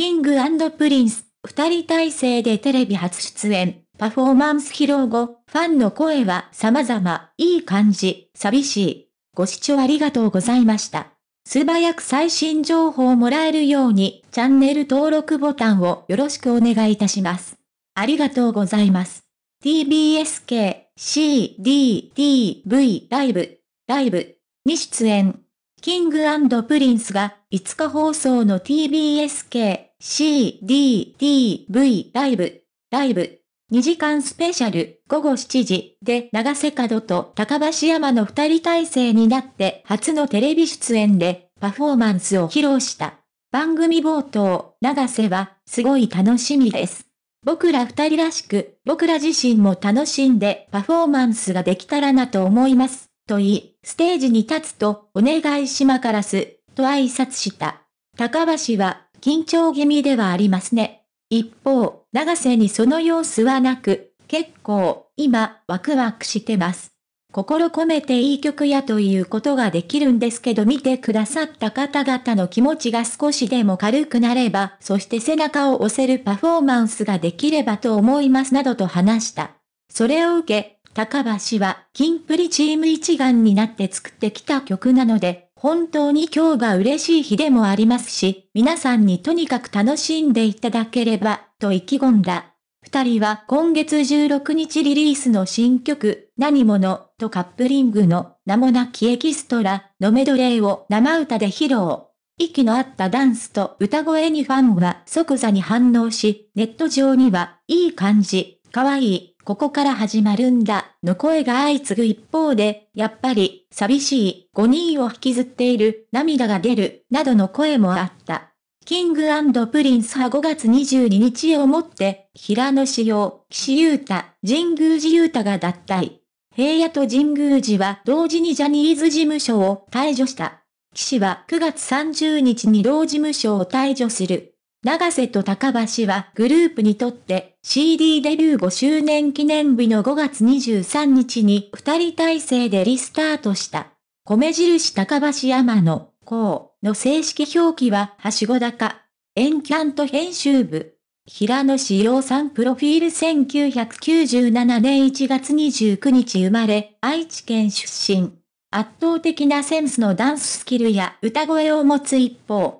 キングプリンス、二人体制でテレビ初出演、パフォーマンス披露後、ファンの声は様々、いい感じ、寂しい。ご視聴ありがとうございました。素早く最新情報をもらえるように、チャンネル登録ボタンをよろしくお願いいたします。ありがとうございます。TBSK、CDTV ライブ、ライブに出演。キングプリンスが5日放送の TBS k CDTV ライブ、ライブ2時間スペシャル午後7時で長瀬角と高橋山の2人体制になって初のテレビ出演でパフォーマンスを披露した。番組冒頭、長瀬はすごい楽しみです。僕ら2人らしく僕ら自身も楽しんでパフォーマンスができたらなと思います。と言い、ステージに立つと、お願いしまからす、と挨拶した。高橋は、緊張気味ではありますね。一方、長瀬にその様子はなく、結構、今、ワクワクしてます。心込めていい曲やということができるんですけど見てくださった方々の気持ちが少しでも軽くなれば、そして背中を押せるパフォーマンスができればと思いますなどと話した。それを受け、高橋は、キンプリチーム一丸になって作ってきた曲なので、本当に今日が嬉しい日でもありますし、皆さんにとにかく楽しんでいただければ、と意気込んだ。二人は今月16日リリースの新曲、何者とカップリングの名もなきエキストラのメドレーを生歌で披露。息の合ったダンスと歌声にファンは即座に反応し、ネット上には、いい感じ、かわいい、ここから始まるんだ、の声が相次ぐ一方で、やっぱり、寂しい、5人を引きずっている、涙が出る、などの声もあった。キングプリンスは5月22日をもって、平野志陽、岸優太、神宮寺優太が脱退。平野と神宮寺は同時にジャニーズ事務所を退場した。岸は9月30日に同事務所を退場する。長瀬と高橋はグループにとって CD デビュー5周年記念日の5月23日に2人体制でリスタートした。米印高橋山の、こうの正式表記ははしご高。エンキャント編集部。平野志陽さんプロフィール1997年1月29日生まれ、愛知県出身。圧倒的なセンスのダンススキルや歌声を持つ一方、